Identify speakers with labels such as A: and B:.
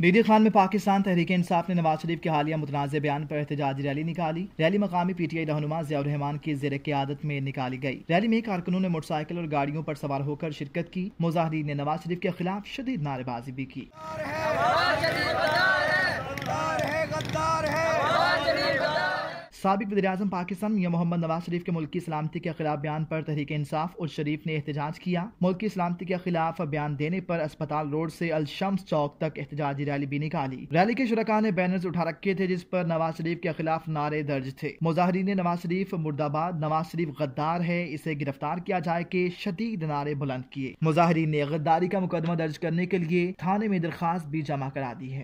A: be Khan میں پاکستان تحریک انصاف نے نواز شریف کے حالیہ متنازع بیان پر احتجاجی ریلی نکالی ریلی مقامی پی ٹی آئی رہنما ضیاء الرحمان کی زیر قیادت میں نکالی گئی ریلی میں کارکنوں نے موٹر سائیکل اور گاڑیوں پر سوار ہو کر شرکت کی مظاہرین نے نواز شریف کے خلاف شدید نعرے بازی بھی کی सबक वजी अजम पाकिस्तान मियाँ मोहम्मद नवाज शरीफ के मुल्की सलामती के खिलाफ बयान पर तहरीक इंसाफ और शरीफ ने एहतजाज किया मुल्की सलामती के खिलाफ बयान देने पर अस्पताल रोड से अलशम्स चौक तक एहतजाजी रैली भी निकाली रैली के शुरा ने बैनर्स उठा रखे थे जिस पर नवाज शरीफ के खिलाफ नारे दर्ज थे मुजाहरीन ने नवाज शरीफ मुर्दाबाद नवाज शरीफ गद्दार है इसे गिरफ्तार किया जाए के शदीद नारे बुलंद किए मुजाहरीन ने गद्दारी का मुकदमा दर्ज करने के लिए थाने में दरखास्त भी जमा करा दी है